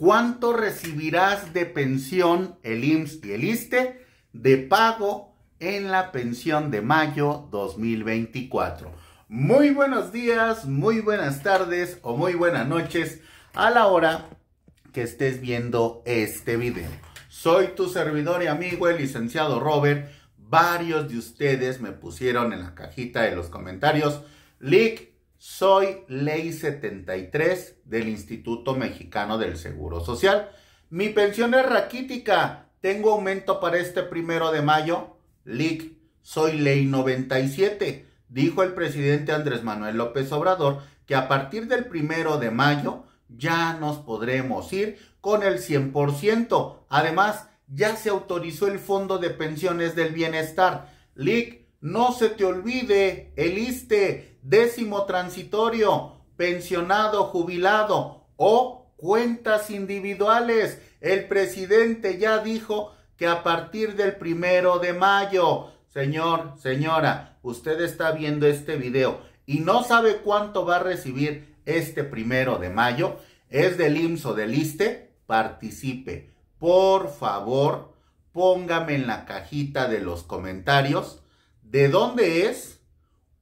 ¿Cuánto recibirás de pensión el IMSS y el ISTE de pago en la pensión de mayo 2024? Muy buenos días, muy buenas tardes o muy buenas noches a la hora que estés viendo este video. Soy tu servidor y amigo, el licenciado Robert. Varios de ustedes me pusieron en la cajita de los comentarios, Lick, soy Ley 73 del Instituto Mexicano del Seguro Social. Mi pensión es raquítica. Tengo aumento para este primero de mayo. LIC, soy Ley 97. Dijo el presidente Andrés Manuel López Obrador que a partir del primero de mayo ya nos podremos ir con el 100%. Además, ya se autorizó el Fondo de Pensiones del Bienestar. LIC, no se te olvide, el ISTE, décimo transitorio, pensionado, jubilado o cuentas individuales. El presidente ya dijo que a partir del primero de mayo, señor, señora, usted está viendo este video y no sabe cuánto va a recibir este primero de mayo, es del IMSS o del ISTE, participe. Por favor, póngame en la cajita de los comentarios de dónde es,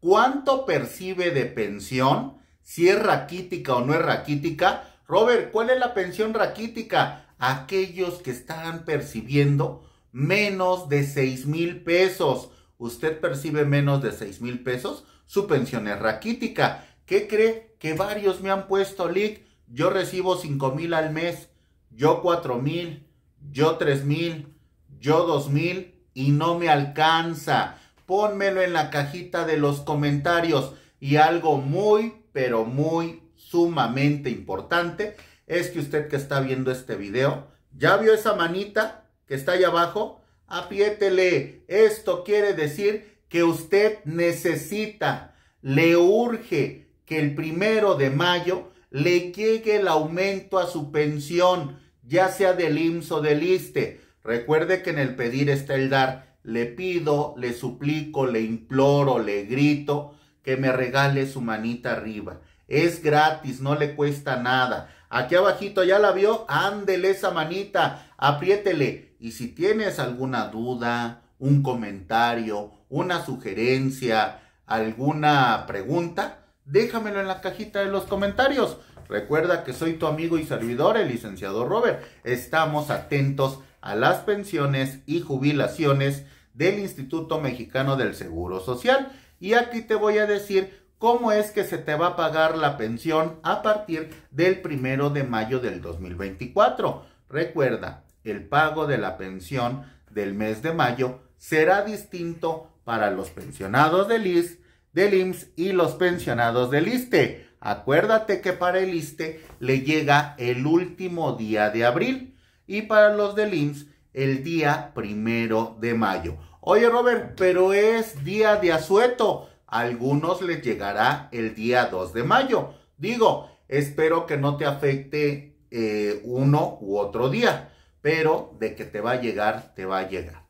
cuánto percibe de pensión, si es raquítica o no es raquítica. Robert, ¿cuál es la pensión raquítica? Aquellos que están percibiendo menos de 6 mil pesos. Usted percibe menos de 6 mil pesos, su pensión es raquítica. ¿Qué cree? Que varios me han puesto Lick? Yo recibo 5 mil al mes, yo 4 mil, yo 3 mil, yo 2 mil y no me alcanza pónmelo en la cajita de los comentarios. Y algo muy, pero muy sumamente importante es que usted que está viendo este video, ¿ya vio esa manita que está ahí abajo? Apiétele. Esto quiere decir que usted necesita, le urge que el primero de mayo le llegue el aumento a su pensión, ya sea del IMSS o del ISTE. Recuerde que en el pedir está el dar le pido, le suplico, le imploro, le grito que me regale su manita arriba. Es gratis, no le cuesta nada. Aquí abajito ya la vio, ándele esa manita, apriétele. Y si tienes alguna duda, un comentario, una sugerencia, alguna pregunta, déjamelo en la cajita de los comentarios. Recuerda que soy tu amigo y servidor, el licenciado Robert. Estamos atentos a las pensiones y jubilaciones del Instituto Mexicano del Seguro Social. Y aquí te voy a decir cómo es que se te va a pagar la pensión a partir del primero de mayo del 2024. Recuerda, el pago de la pensión del mes de mayo será distinto para los pensionados del IS, del IMSS y los pensionados del ISTE. Acuérdate que para el ISTE le llega el último día de abril y para los del IMSS el día primero de mayo. Oye Robert, pero es día de asueto. A algunos les llegará el día 2 de mayo. Digo, espero que no te afecte eh, uno u otro día, pero de que te va a llegar, te va a llegar.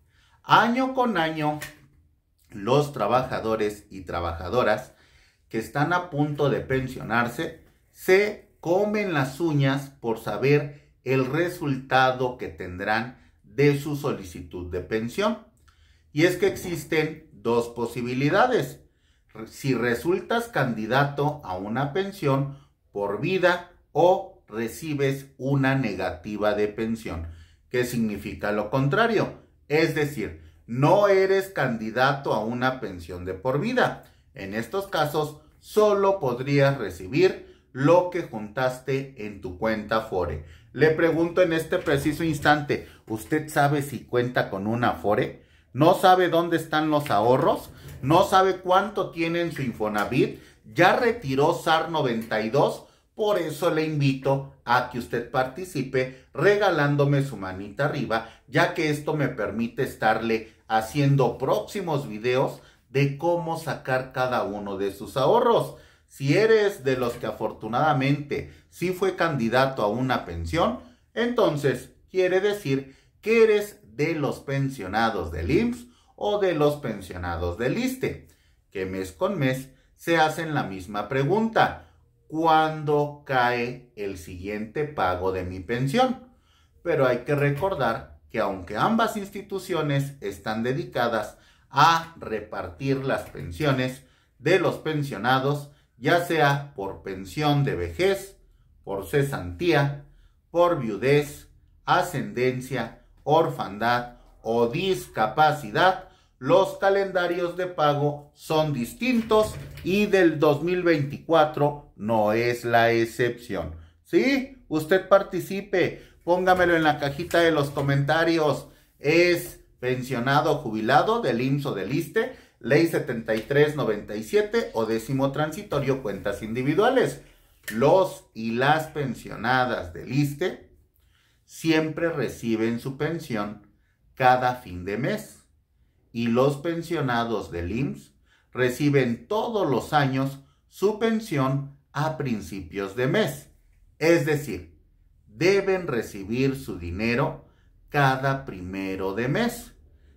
Año con año, los trabajadores y trabajadoras que están a punto de pensionarse se comen las uñas por saber el resultado que tendrán de su solicitud de pensión. Y es que existen dos posibilidades. Si resultas candidato a una pensión por vida o recibes una negativa de pensión, que significa lo contrario. Es decir, no eres candidato a una pensión de por vida. En estos casos, solo podrías recibir lo que juntaste en tu cuenta FORE le pregunto en este preciso instante, ¿usted sabe si cuenta con un Afore? ¿No sabe dónde están los ahorros? ¿No sabe cuánto tiene en su Infonavit? ¿Ya retiró SAR 92? Por eso le invito a que usted participe regalándome su manita arriba, ya que esto me permite estarle haciendo próximos videos de cómo sacar cada uno de sus ahorros. Si eres de los que afortunadamente sí fue candidato a una pensión, entonces quiere decir que eres de los pensionados del IMSS o de los pensionados del ISTE, que mes con mes se hacen la misma pregunta. ¿Cuándo cae el siguiente pago de mi pensión? Pero hay que recordar que aunque ambas instituciones están dedicadas a repartir las pensiones de los pensionados, ya sea por pensión de vejez, por cesantía, por viudez, ascendencia, orfandad o discapacidad, los calendarios de pago son distintos y del 2024 no es la excepción. ¿Sí? Usted participe, póngamelo en la cajita de los comentarios. ¿Es pensionado jubilado del IMSS o del ISTE? Ley 7397 o décimo transitorio cuentas individuales. Los y las pensionadas del ISTE siempre reciben su pensión cada fin de mes y los pensionados del IMSS reciben todos los años su pensión a principios de mes. Es decir, deben recibir su dinero cada primero de mes.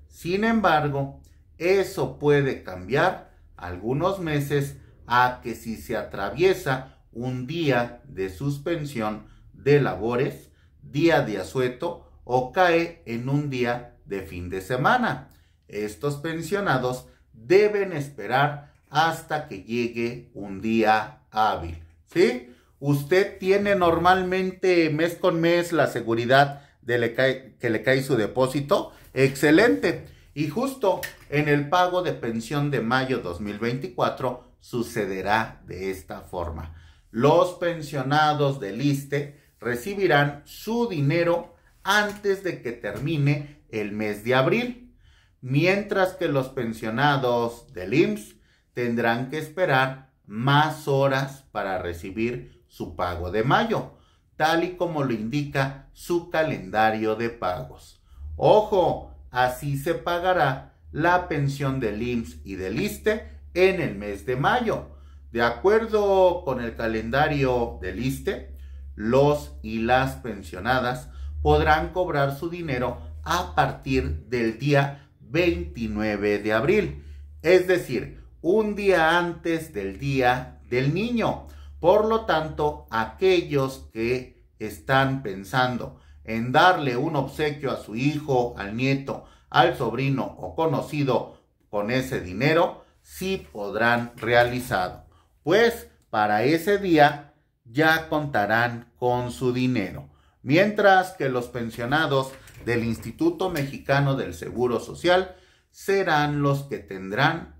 Sin embargo, eso puede cambiar algunos meses a que si se atraviesa un día de suspensión de labores, día de asueto o cae en un día de fin de semana. Estos pensionados deben esperar hasta que llegue un día hábil. ¿Sí? Usted tiene normalmente mes con mes la seguridad de que le cae su depósito. Excelente. Y justo en el pago de pensión de mayo 2024 sucederá de esta forma. Los pensionados del ISTE recibirán su dinero antes de que termine el mes de abril, mientras que los pensionados del IMSS tendrán que esperar más horas para recibir su pago de mayo, tal y como lo indica su calendario de pagos. Ojo, Así se pagará la pensión del IMSS y del Liste en el mes de mayo. De acuerdo con el calendario del Liste. los y las pensionadas podrán cobrar su dinero a partir del día 29 de abril, es decir, un día antes del Día del Niño. Por lo tanto, aquellos que están pensando en darle un obsequio a su hijo, al nieto, al sobrino o conocido con ese dinero, sí podrán realizado. pues para ese día ya contarán con su dinero. Mientras que los pensionados del Instituto Mexicano del Seguro Social serán los que tendrán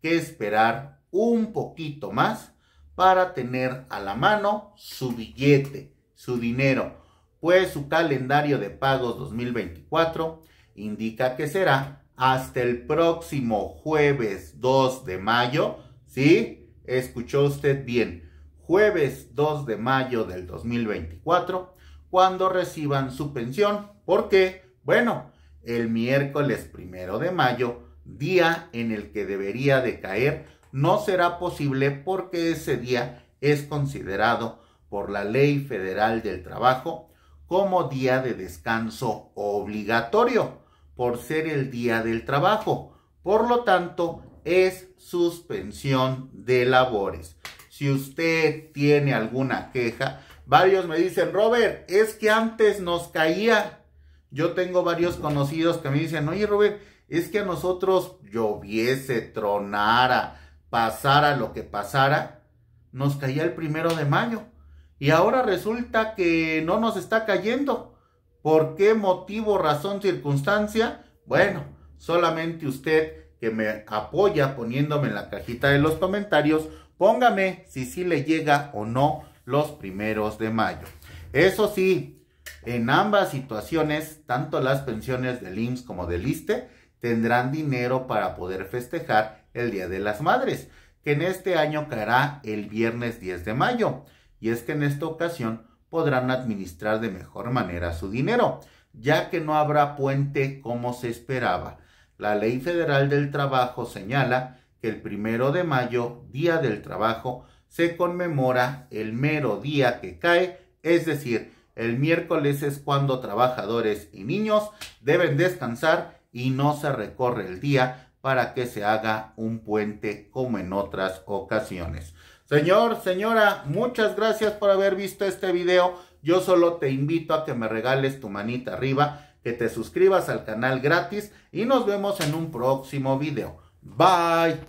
que esperar un poquito más para tener a la mano su billete, su dinero, pues su calendario de pagos 2024 indica que será hasta el próximo jueves 2 de mayo, ¿sí? Escuchó usted bien, jueves 2 de mayo del 2024, cuando reciban su pensión, ¿Por qué? bueno, el miércoles primero de mayo, día en el que debería de caer, no será posible porque ese día es considerado por la Ley Federal del Trabajo como día de descanso obligatorio por ser el día del trabajo. Por lo tanto, es suspensión de labores. Si usted tiene alguna queja, varios me dicen, Robert, es que antes nos caía. Yo tengo varios conocidos que me dicen, oye Robert, es que a nosotros lloviese, tronara, pasara lo que pasara, nos caía el primero de mayo. Y ahora resulta que no nos está cayendo. ¿Por qué motivo, razón, circunstancia? Bueno, solamente usted que me apoya poniéndome en la cajita de los comentarios, póngame si sí le llega o no los primeros de mayo. Eso sí, en ambas situaciones, tanto las pensiones del IMSS como del Liste, tendrán dinero para poder festejar el Día de las Madres, que en este año caerá el viernes 10 de mayo y es que en esta ocasión podrán administrar de mejor manera su dinero, ya que no habrá puente como se esperaba. La Ley Federal del Trabajo señala que el primero de mayo, Día del Trabajo, se conmemora el mero día que cae, es decir, el miércoles es cuando trabajadores y niños deben descansar y no se recorre el día para que se haga un puente como en otras ocasiones. Señor, señora, muchas gracias por haber visto este video. Yo solo te invito a que me regales tu manita arriba, que te suscribas al canal gratis y nos vemos en un próximo video. Bye.